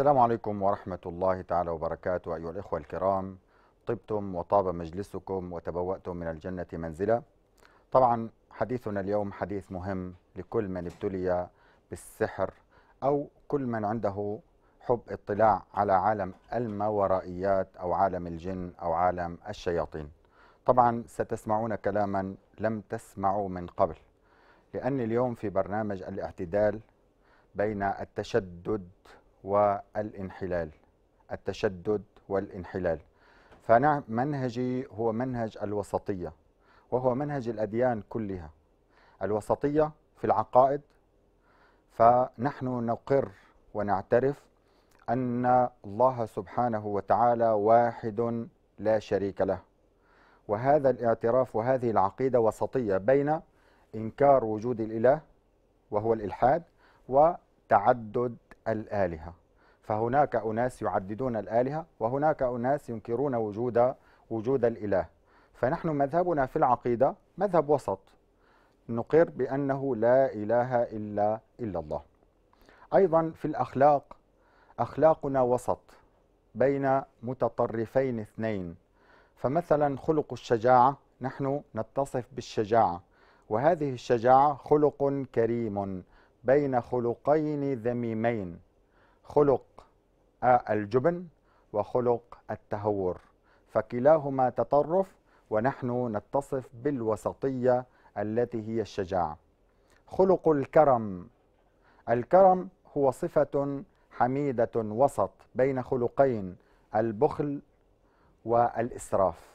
السلام عليكم ورحمة الله تعالى وبركاته أيها الإخوة الكرام طبتم وطاب مجلسكم وتبوأتم من الجنة منزلة طبعا حديثنا اليوم حديث مهم لكل من ابتلي بالسحر أو كل من عنده حب اطلاع على عالم الماورائيات أو عالم الجن أو عالم الشياطين طبعا ستسمعون كلاما لم تسمعوا من قبل لأن اليوم في برنامج الاعتدال بين التشدد والانحلال التشدد والانحلال فنعم منهجي هو منهج الوسطية وهو منهج الأديان كلها الوسطية في العقائد فنحن نقر ونعترف أن الله سبحانه وتعالى واحد لا شريك له وهذا الاعتراف وهذه العقيدة وسطية بين إنكار وجود الإله وهو الإلحاد وتعدد الآلهة فهناك أناس يعددون الآلهة وهناك أناس ينكرون وجود وجود الإله فنحن مذهبنا في العقيدة مذهب وسط نقر بأنه لا إله إلا إلا الله أيضا في الأخلاق أخلاقنا وسط بين متطرفين اثنين فمثلا خلق الشجاعة نحن نتصف بالشجاعة وهذه الشجاعة خلق كريم بين خلقين ذميمين خلق الجبن وخلق التهور فكلاهما تطرف ونحن نتصف بالوسطيه التي هي الشجاعه خلق الكرم الكرم هو صفه حميده وسط بين خلقين البخل والاسراف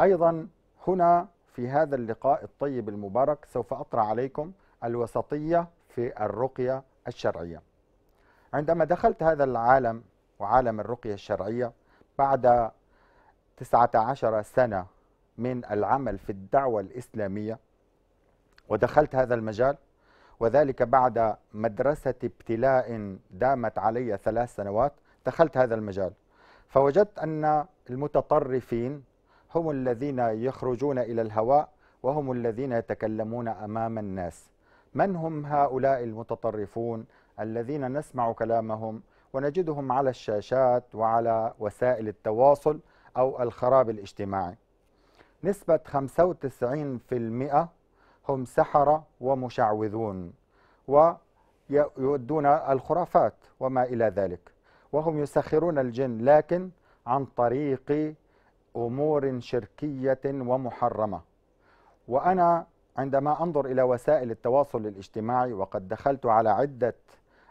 ايضا هنا في هذا اللقاء الطيب المبارك سوف اطرح عليكم الوسطيه في الرقية الشرعية عندما دخلت هذا العالم وعالم الرقية الشرعية بعد 19 سنة من العمل في الدعوة الإسلامية ودخلت هذا المجال وذلك بعد مدرسة ابتلاء دامت علي ثلاث سنوات دخلت هذا المجال فوجدت أن المتطرفين هم الذين يخرجون إلى الهواء وهم الذين يتكلمون أمام الناس من هم هؤلاء المتطرفون الذين نسمع كلامهم ونجدهم على الشاشات وعلى وسائل التواصل أو الخراب الاجتماعي نسبة 95% هم سحرة ومشعوذون ويؤدون الخرافات وما إلى ذلك وهم يسخرون الجن لكن عن طريق أمور شركية ومحرمة وأنا عندما أنظر إلى وسائل التواصل الاجتماعي وقد دخلت على عدة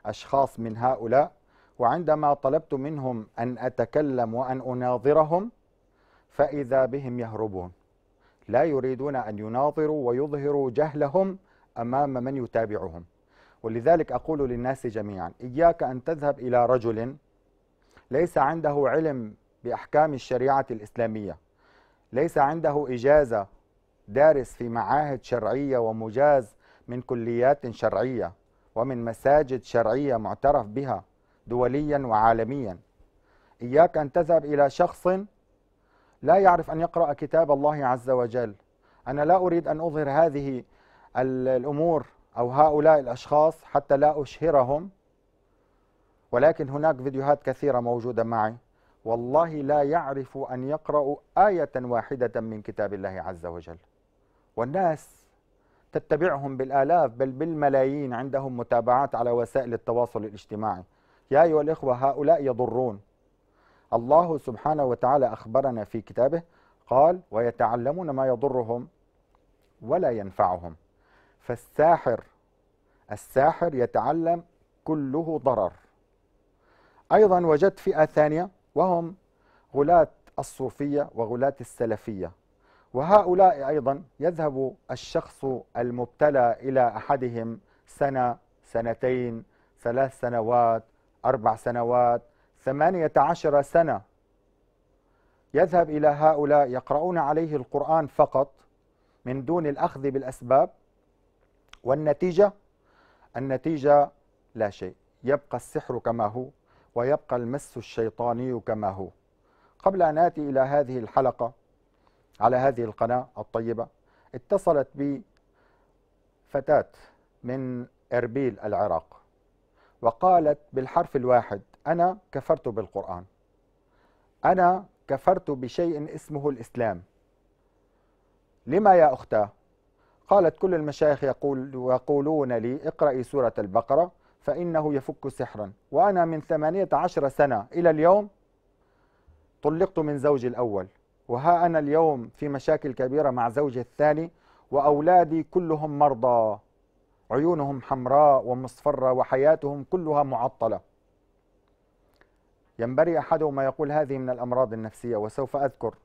أشخاص من هؤلاء وعندما طلبت منهم أن أتكلم وأن أناظرهم فإذا بهم يهربون لا يريدون أن يناظروا ويظهروا جهلهم أمام من يتابعهم ولذلك أقول للناس جميعا إياك أن تذهب إلى رجل ليس عنده علم بأحكام الشريعة الإسلامية ليس عنده إجازة دارس في معاهد شرعية ومجاز من كليات شرعية ومن مساجد شرعية معترف بها دوليا وعالميا إياك أن تذهب إلى شخص لا يعرف أن يقرأ كتاب الله عز وجل أنا لا أريد أن أظهر هذه الأمور أو هؤلاء الأشخاص حتى لا أشهرهم ولكن هناك فيديوهات كثيرة موجودة معي والله لا يعرف أن يقرأ آية واحدة من كتاب الله عز وجل والناس تتبعهم بالآلاف بل بالملايين عندهم متابعات على وسائل التواصل الاجتماعي يا أيها الإخوة هؤلاء يضرون الله سبحانه وتعالى أخبرنا في كتابه قال ويتعلمون ما يضرهم ولا ينفعهم فالساحر الساحر يتعلم كله ضرر أيضا وجدت فئة ثانية وهم غلاة الصوفية وغلاة السلفية وهؤلاء أيضا يذهب الشخص المبتلى إلى أحدهم سنة سنتين ثلاث سنوات أربع سنوات ثمانية عشر سنة يذهب إلى هؤلاء يقرؤون عليه القرآن فقط من دون الأخذ بالأسباب والنتيجة النتيجة لا شيء يبقى السحر كما هو ويبقى المس الشيطاني كما هو قبل أن آتي إلى هذه الحلقة على هذه القناة الطيبة اتصلت بي فتاة من إربيل العراق وقالت بالحرف الواحد أنا كفرت بالقرآن أنا كفرت بشيء اسمه الإسلام لما يا أختاه قالت كل المشايخ يقول يقولون لي اقرأي سورة البقرة فإنه يفك سحرا وأنا من ثمانية عشر سنة إلى اليوم طلقت من زوجي الأول وها أنا اليوم في مشاكل كبيرة مع زوجي الثاني وأولادي كلهم مرضى عيونهم حمراء ومصفرة وحياتهم كلها معطلة ينبري أحدهم يقول هذه من الأمراض النفسية وسوف أذكر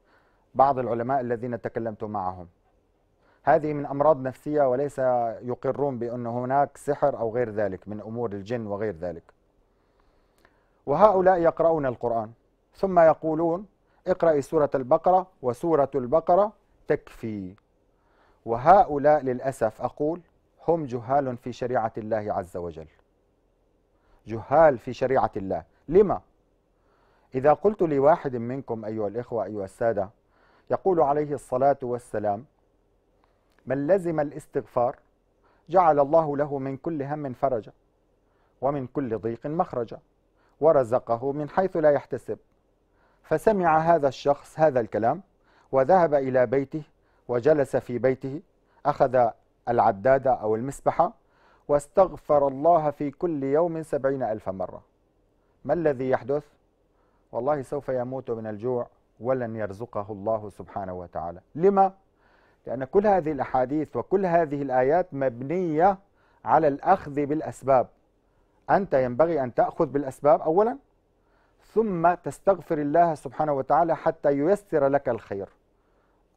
بعض العلماء الذين تكلمت معهم هذه من أمراض نفسية وليس يقرون بأن هناك سحر أو غير ذلك من أمور الجن وغير ذلك وهؤلاء يقرؤون القرآن ثم يقولون اقرأي سورة البقرة وسورة البقرة تكفي وهؤلاء للأسف أقول هم جهال في شريعة الله عز وجل جهال في شريعة الله لما؟ إذا قلت لواحد منكم أيها الإخوة أيها السادة يقول عليه الصلاة والسلام من لزم الاستغفار جعل الله له من كل هم فرجا ومن كل ضيق مخرجا ورزقه من حيث لا يحتسب فسمع هذا الشخص هذا الكلام وذهب إلى بيته وجلس في بيته أخذ العدادة أو المسبحة واستغفر الله في كل يوم سبعين ألف مرة ما الذي يحدث؟ والله سوف يموت من الجوع ولن يرزقه الله سبحانه وتعالى لما؟ لأن كل هذه الأحاديث وكل هذه الآيات مبنية على الأخذ بالأسباب أنت ينبغي أن تأخذ بالأسباب أولا ثم تستغفر الله سبحانه وتعالى حتى ييسر لك الخير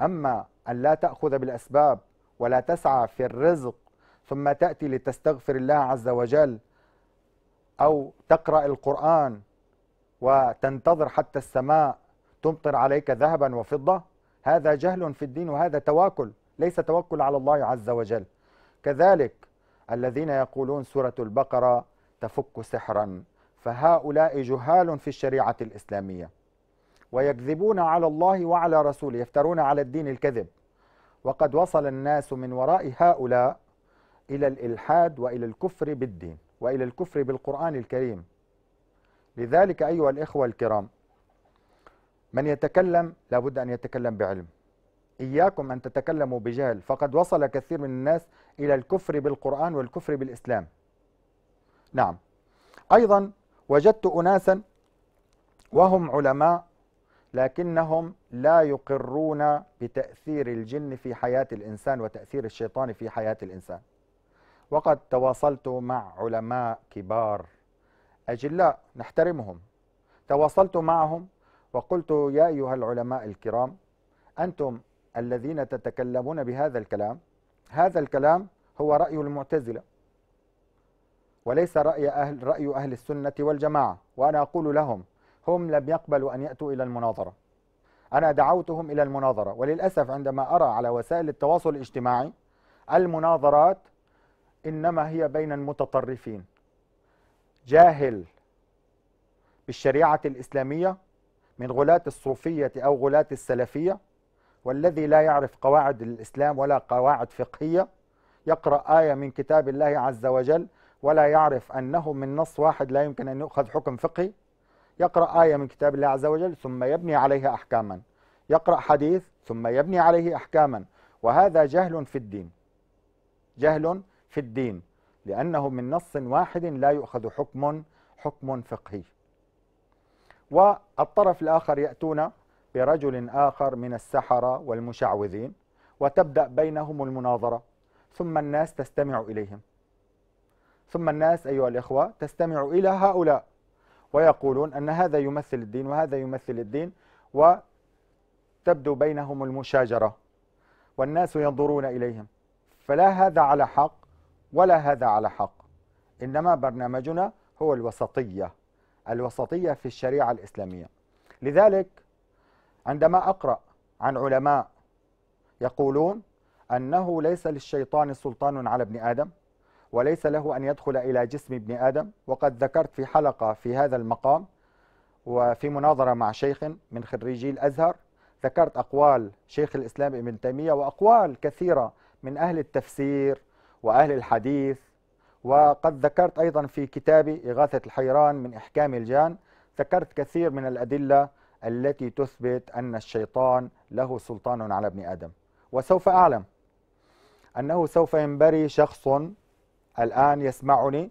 أما أن لا تأخذ بالأسباب ولا تسعى في الرزق ثم تأتي لتستغفر الله عز وجل أو تقرأ القرآن وتنتظر حتى السماء تمطر عليك ذهبا وفضة هذا جهل في الدين وهذا تواكل ليس توكل على الله عز وجل كذلك الذين يقولون سورة البقرة تفك سحرا فهؤلاء جهال في الشريعة الإسلامية ويكذبون على الله وعلى رسوله يفترون على الدين الكذب وقد وصل الناس من وراء هؤلاء إلى الإلحاد وإلى الكفر بالدين وإلى الكفر بالقرآن الكريم لذلك أيها الإخوة الكرام من يتكلم لابد أن يتكلم بعلم إياكم أن تتكلموا بجهل فقد وصل كثير من الناس إلى الكفر بالقرآن والكفر بالإسلام نعم أيضا وجدت أناسا وهم علماء لكنهم لا يقرون بتأثير الجن في حياة الإنسان وتأثير الشيطان في حياة الإنسان وقد تواصلت مع علماء كبار أجلاء نحترمهم تواصلت معهم وقلت يا أيها العلماء الكرام أنتم الذين تتكلمون بهذا الكلام هذا الكلام هو رأي المعتزلة وليس رأي أهل رأي أهل السنة والجماعة وأنا أقول لهم هم لم يقبلوا أن يأتوا إلى المناظرة أنا دعوتهم إلى المناظرة وللأسف عندما أرى على وسائل التواصل الاجتماعي المناظرات إنما هي بين المتطرفين جاهل بالشريعة الإسلامية من غلاة الصوفية أو غلاة السلفية والذي لا يعرف قواعد الإسلام ولا قواعد فقهية يقرأ آية من كتاب الله عز وجل ولا يعرف أنه من نص واحد لا يمكن أن يؤخذ حكم فقهي يقرأ آية من كتاب الله عز وجل ثم يبني عليها أحكاما يقرأ حديث ثم يبني عليه أحكاما وهذا جهل في الدين جهل في الدين لأنه من نص واحد لا يؤخذ حكم حكم فقهي والطرف الآخر يأتون برجل آخر من السحرة والمشعوذين وتبدأ بينهم المناظرة ثم الناس تستمع إليهم ثم الناس أيها الإخوة تستمع إلى هؤلاء ويقولون أن هذا يمثل الدين وهذا يمثل الدين وتبدو بينهم المشاجرة والناس ينظرون إليهم فلا هذا على حق ولا هذا على حق إنما برنامجنا هو الوسطية الوسطية في الشريعة الإسلامية لذلك عندما أقرأ عن علماء يقولون أنه ليس للشيطان سلطان على ابن آدم وليس له أن يدخل إلى جسم ابن آدم وقد ذكرت في حلقة في هذا المقام وفي مناظرة مع شيخ من خريجي الأزهر ذكرت أقوال شيخ الإسلام ابن تيمية وأقوال كثيرة من أهل التفسير وأهل الحديث وقد ذكرت أيضا في كتابي إغاثة الحيران من إحكام الجان ذكرت كثير من الأدلة التي تثبت أن الشيطان له سلطان على ابن آدم وسوف أعلم أنه سوف ينبري شخص الآن يسمعني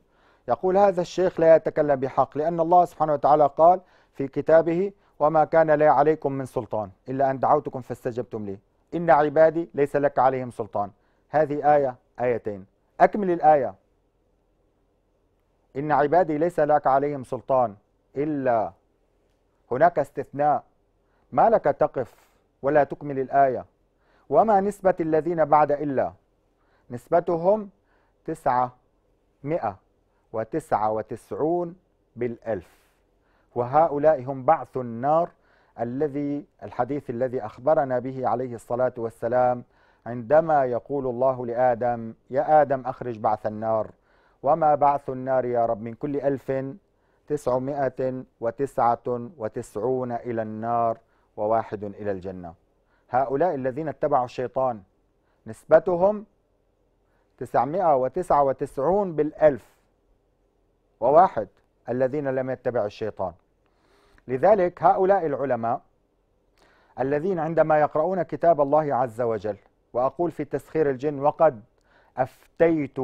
يقول هذا الشيخ لا يتكلم بحق لأن الله سبحانه وتعالى قال في كتابه وما كان لي عليكم من سلطان إلا أن دعوتكم فاستجبتم لي إن عبادي ليس لك عليهم سلطان هذه آية آيتين أكمل الآية إن عبادي ليس لك عليهم سلطان إلا هناك استثناء ما لك تقف ولا تكمل الآية وما نسبة الذين بعد إلا نسبتهم تسعة مئة وتسعة وتسعون بالألف وهؤلاء هم بعث النار الذي الحديث الذي أخبرنا به عليه الصلاة والسلام عندما يقول الله لآدم يا آدم أخرج بعث النار وما بعث النار يا رب من كل ألف تسعمائة وتسعة وتسعون إلى النار وواحد إلى الجنة هؤلاء الذين اتبعوا الشيطان نسبتهم 999 بالألف وواحد الذين لم يتبع الشيطان لذلك هؤلاء العلماء الذين عندما يقرؤون كتاب الله عز وجل وأقول في تسخير الجن وقد أفتيت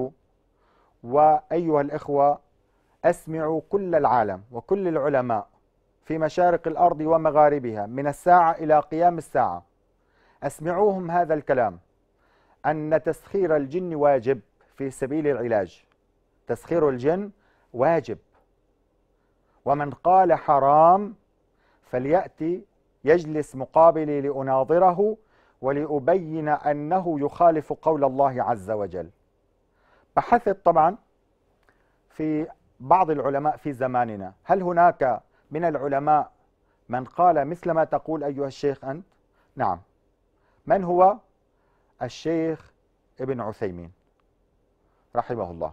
وأيها الإخوة أسمعوا كل العالم وكل العلماء في مشارق الأرض ومغاربها من الساعة إلى قيام الساعة أسمعوهم هذا الكلام أن تسخير الجن واجب في سبيل العلاج تسخير الجن واجب ومن قال حرام فليأتي يجلس مقابلي لأناظره ولأبين أنه يخالف قول الله عز وجل بحثت طبعا في بعض العلماء في زماننا هل هناك من العلماء من قال مثل ما تقول أيها الشيخ أنت؟ نعم من هو؟ الشيخ ابن عثيمين رحمه الله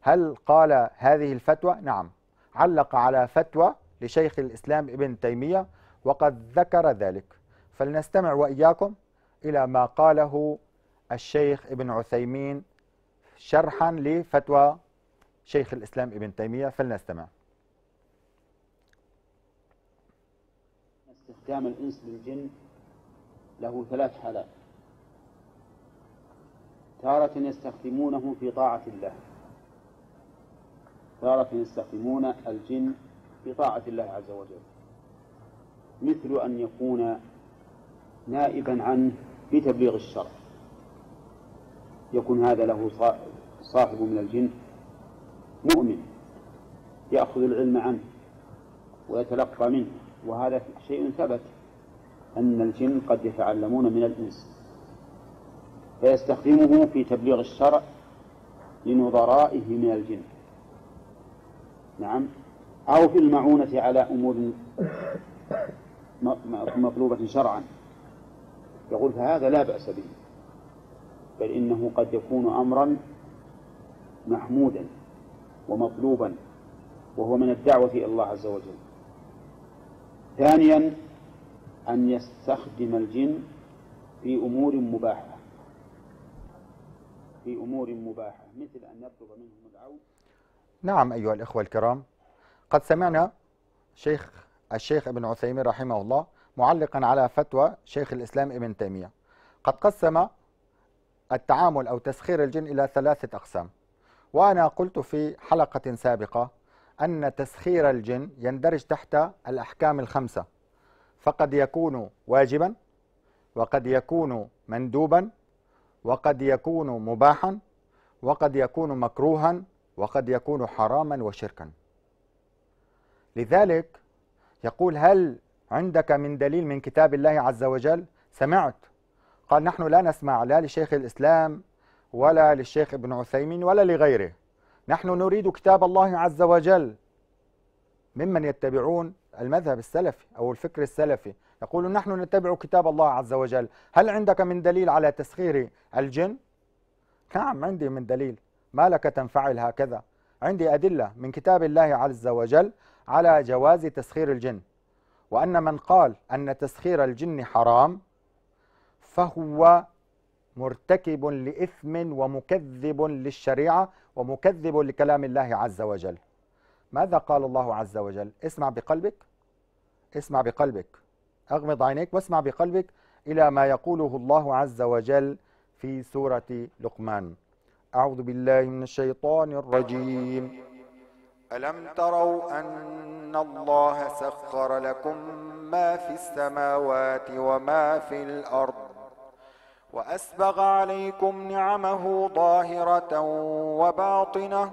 هل قال هذه الفتوى؟ نعم علق على فتوى لشيخ الإسلام ابن تيمية وقد ذكر ذلك فلنستمع وإياكم إلى ما قاله الشيخ ابن عثيمين شرحا لفتوى شيخ الإسلام ابن تيمية فلنستمع استخدام الإنس للجن له ثلاث حالات تارة يستخدمونه في طاعة الله تارة يستخدمون الجن في طاعة الله عز وجل مثل أن يكون نائبا عنه في تبليغ الشرع يكون هذا له صاحب من الجن مؤمن يأخذ العلم عنه ويتلقى منه وهذا شيء ثبت أن الجن قد يتعلمون من الإنس فيستخدمه في تبليغ الشرع لنظرائه من الجن نعم أو في المعونة على أمور مطلوبة شرعا يقول فهذا لا بأس به بل إنه قد يكون أمرا محمودا ومطلوبا وهو من الدعوة إلى الله عز وجل ثانيا أن يستخدم الجن في أمور مباحة في أمور مباحة مثل أن يطلب منهم العون نعم أيها الإخوة الكرام قد سمعنا شيخ الشيخ ابن عثيمين رحمه الله معلقا على فتوى شيخ الإسلام ابن تيمية قد قسم التعامل أو تسخير الجن إلى ثلاثة أقسام وأنا قلت في حلقة سابقة أن تسخير الجن يندرج تحت الأحكام الخمسة فقد يكون واجبا وقد يكون مندوبا وقد يكون مباحا وقد يكون مكروها وقد يكون حراما وشركا لذلك يقول هل عندك من دليل من كتاب الله عز وجل سمعت قال نحن لا نسمع لا لشيخ الإسلام ولا للشيخ ابن عثيمين ولا لغيره نحن نريد كتاب الله عز وجل ممن يتبعون المذهب السلفي أو الفكر السلفي يقول نحن نتبع كتاب الله عز وجل هل عندك من دليل على تسخير الجن؟ نعم عندي من دليل ما لك تنفعل هكذا عندي أدلة من كتاب الله عز وجل على جواز تسخير الجن وأن من قال أن تسخير الجن حرام فهو مرتكب لإثم ومكذب للشريعة ومكذب لكلام الله عز وجل ماذا قال الله عز وجل اسمع بقلبك اسمع بقلبك أغمض عينيك واسمع بقلبك إلى ما يقوله الله عز وجل في سورة لقمان أعوذ بالله من الشيطان الرجيم ألم تروا أن الله سخر لكم ما في السماوات وما في الأرض وأسبغ عليكم نعمه ظاهرة وباطنة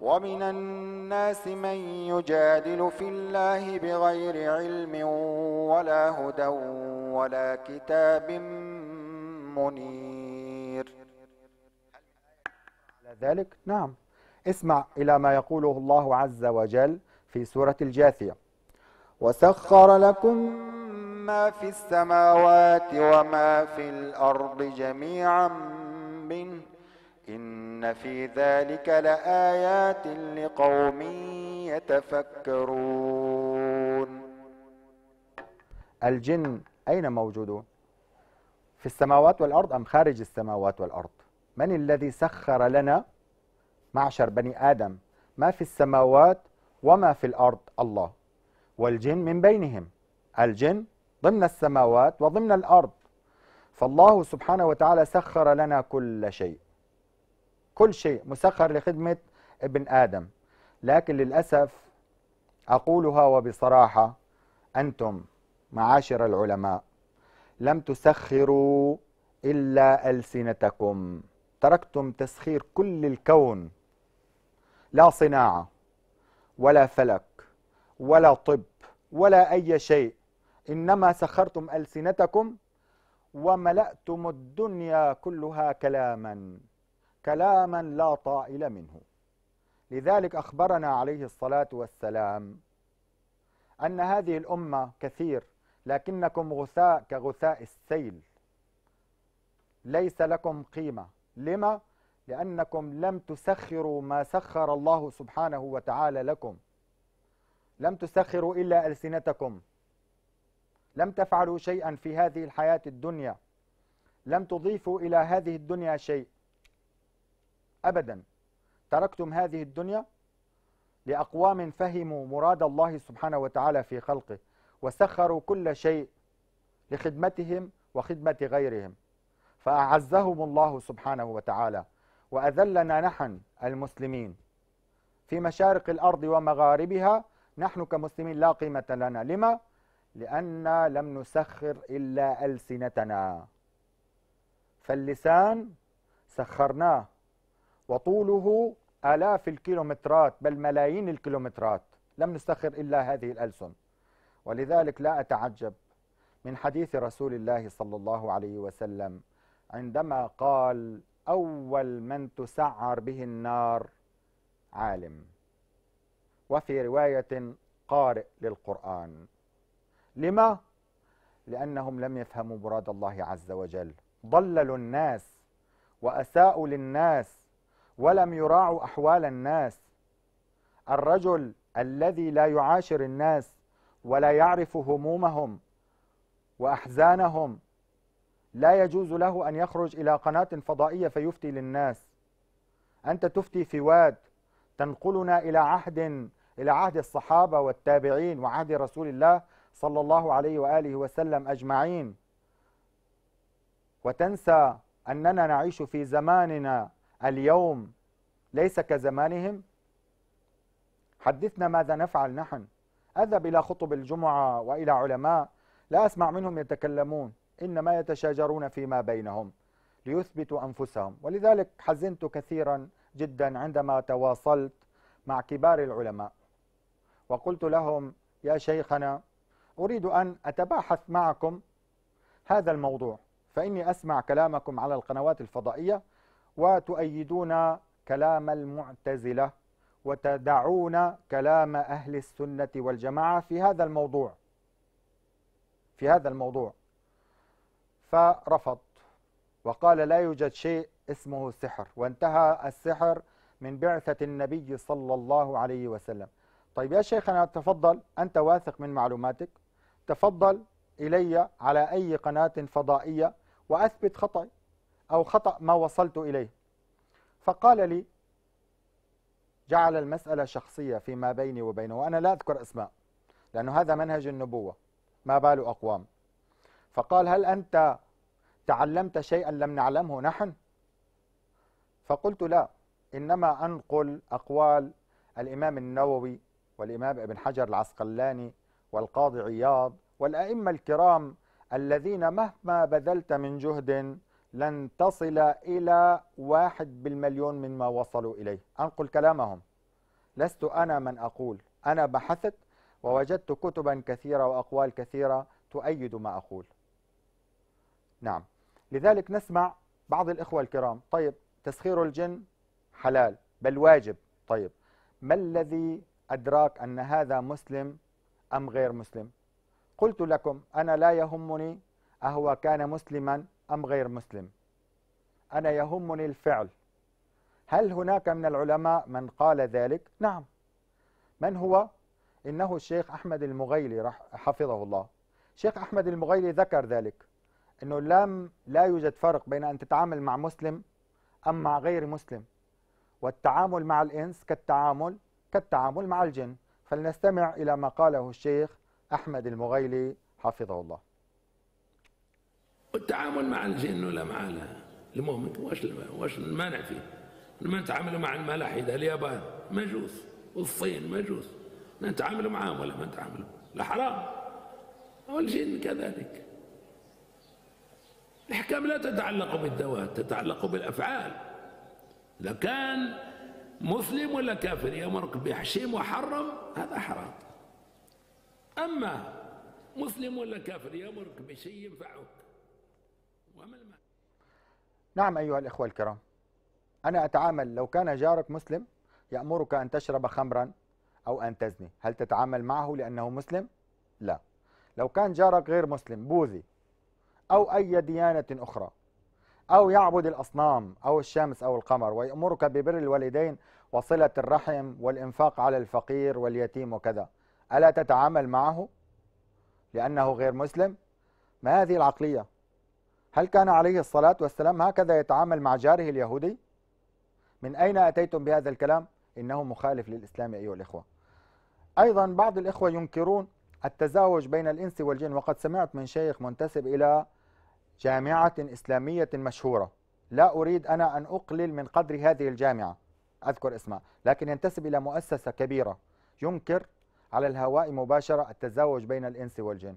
ومن الناس من يجادل في الله بغير علم ولا هدى ولا كتاب منير ذلك نعم اسمع إلى ما يقوله الله عز وجل في سورة الجاثية وسخر لكم ما في السماوات وما في الأرض جميعا منه إن في ذلك لآيات لقوم يتفكرون الجن أين موجودون؟ في السماوات والأرض أم خارج السماوات والأرض؟ من الذي سخر لنا معشر بني آدم ما في السماوات وما في الأرض الله والجن من بينهم الجن ضمن السماوات وضمن الأرض فالله سبحانه وتعالى سخر لنا كل شيء كل شيء مسخر لخدمة ابن آدم لكن للأسف أقولها وبصراحة أنتم معاشر العلماء لم تسخروا إلا ألسنتكم تركتم تسخير كل الكون لا صناعة ولا فلك ولا طب ولا أي شيء إنما سخرتم ألسنتكم وملأتم الدنيا كلها كلاما كلاما لا طائل منه لذلك أخبرنا عليه الصلاة والسلام أن هذه الأمة كثير لكنكم غثاء كغثاء السيل ليس لكم قيمة لما؟ لأنكم لم تسخروا ما سخر الله سبحانه وتعالى لكم لم تسخروا إلا ألسنتكم لم تفعلوا شيئا في هذه الحياة الدنيا لم تضيفوا إلى هذه الدنيا شيء أبدا تركتم هذه الدنيا لأقوام فهموا مراد الله سبحانه وتعالى في خلقه وسخروا كل شيء لخدمتهم وخدمة غيرهم فأعزهم الله سبحانه وتعالى وأذلنا نحن المسلمين في مشارق الأرض ومغاربها نحن كمسلمين لا قيمة لنا لما؟ لأننا لم نسخر إلا ألسنتنا فاللسان سخرناه وطوله آلاف الكيلومترات بل ملايين الكيلومترات لم نستخر إلا هذه الألسن ولذلك لا أتعجب من حديث رسول الله صلى الله عليه وسلم عندما قال أول من تسعر به النار عالم وفي رواية قارئ للقرآن لما؟ لأنهم لم يفهموا مراد الله عز وجل ضللوا الناس وأساءوا للناس ولم يراعوا أحوال الناس الرجل الذي لا يعاشر الناس ولا يعرف همومهم وأحزانهم لا يجوز له أن يخرج إلى قناة فضائية فيفتي للناس أنت تفتي في واد تنقلنا إلى عهد إلى عهد الصحابة والتابعين وعهد رسول الله صلى الله عليه وآله وسلم أجمعين وتنسى أننا نعيش في زماننا اليوم ليس كزمانهم حدثنا ماذا نفعل نحن أذهب إلى خطب الجمعة وإلى علماء لا أسمع منهم يتكلمون إنما يتشاجرون فيما بينهم ليثبتوا أنفسهم ولذلك حزنت كثيرا جدا عندما تواصلت مع كبار العلماء وقلت لهم يا شيخنا أريد أن أتباحث معكم هذا الموضوع فإني أسمع كلامكم على القنوات الفضائية وتؤيدون كلام المعتزلة وتدعون كلام أهل السنة والجماعة في هذا الموضوع في هذا الموضوع فرفض وقال لا يوجد شيء اسمه السحر وانتهى السحر من بعثة النبي صلى الله عليه وسلم طيب يا شيخنا تفضل أنت واثق من معلوماتك تفضل إلي على أي قناة فضائية وأثبت خطأي أو خطأ ما وصلت إليه فقال لي جعل المسألة شخصية فيما بيني وبينه وأنا لا أذكر أسماء لأنه هذا منهج النبوة ما بال أقوام فقال هل أنت تعلمت شيئا لم نعلمه نحن فقلت لا إنما أنقل أقوال الإمام النووي والإمام ابن حجر العسقلاني والقاضي عياض والأئمة الكرام الذين مهما بذلت من جهد لن تصل إلى واحد بالمليون مما وصلوا إليه أنقل كلامهم لست أنا من أقول أنا بحثت ووجدت كتبا كثيرة وأقوال كثيرة تؤيد ما أقول نعم لذلك نسمع بعض الإخوة الكرام طيب تسخير الجن حلال بل واجب طيب ما الذي أدراك أن هذا مسلم أم غير مسلم قلت لكم أنا لا يهمني أهو كان مسلما أم غير مسلم أنا يهمني الفعل هل هناك من العلماء من قال ذلك؟ نعم من هو؟ إنه الشيخ أحمد المغيلي حفظه الله الشيخ أحمد المغيلي ذكر ذلك أنه لم لا يوجد فرق بين أن تتعامل مع مسلم أم مع غير مسلم والتعامل مع الإنس كالتعامل كالتعامل مع الجن فلنستمع إلى ما قاله الشيخ أحمد المغيلي حفظه الله والتعامل مع الجن ولا مع المؤمن واش واش المانع فيه لما نتعاملوا مع الملاحده اليابان مجوس والصين مجوس نتعاملوا معاهم ولا ما نتعاملوا لا حرام والجن كذلك الأحكام لا تتعلق بالذوات تتعلق بالأفعال إذا كان مسلم ولا كافر يأمرك بحشيم وحرم هذا حرام أما مسلم ولا كافر يأمرك بشيء ينفعك نعم أيها الإخوة الكرام أنا أتعامل لو كان جارك مسلم يأمرك أن تشرب خمرا أو أن تزني هل تتعامل معه لأنه مسلم؟ لا لو كان جارك غير مسلم بوذي أو أي ديانة أخرى أو يعبد الأصنام أو الشمس أو القمر ويأمرك ببر الوالدين وصلة الرحم والإنفاق على الفقير واليتيم وكذا ألا تتعامل معه لأنه غير مسلم؟ ما هذه العقلية؟ هل كان عليه الصلاة والسلام هكذا يتعامل مع جاره اليهودي؟ من أين أتيتم بهذا الكلام؟ إنه مخالف للإسلام أيها الإخوة أيضا بعض الإخوة ينكرون التزاوج بين الإنس والجن وقد سمعت من شيخ منتسب إلى جامعة إسلامية مشهورة لا أريد أنا أن أقلل من قدر هذه الجامعة أذكر اسمها لكن ينتسب إلى مؤسسة كبيرة ينكر على الهواء مباشرة التزاوج بين الإنس والجن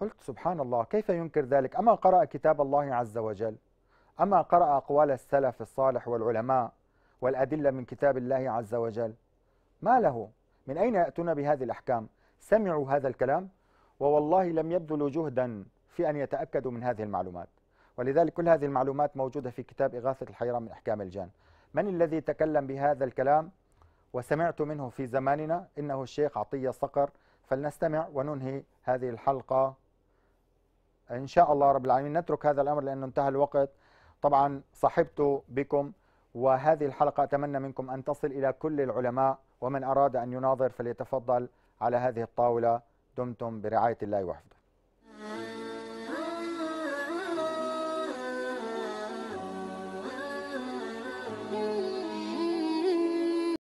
قلت سبحان الله كيف ينكر ذلك أما قرأ كتاب الله عز وجل أما قرأ أقوال السلف الصالح والعلماء والأدلة من كتاب الله عز وجل ما له من أين يأتون بهذه الأحكام سمعوا هذا الكلام ووالله لم يبذلوا جهدا في أن يتأكدوا من هذه المعلومات ولذلك كل هذه المعلومات موجودة في كتاب إغاثة الحيرة من أحكام الجان من الذي تكلم بهذا الكلام وسمعت منه في زماننا إنه الشيخ عطية صقر فلنستمع وننهي هذه الحلقة ان شاء الله رب العالمين نترك هذا الامر لانه انتهى الوقت طبعا صحبت بكم وهذه الحلقه اتمنى منكم ان تصل الى كل العلماء ومن اراد ان يناظر فليتفضل على هذه الطاوله دمتم برعايه الله وحفظه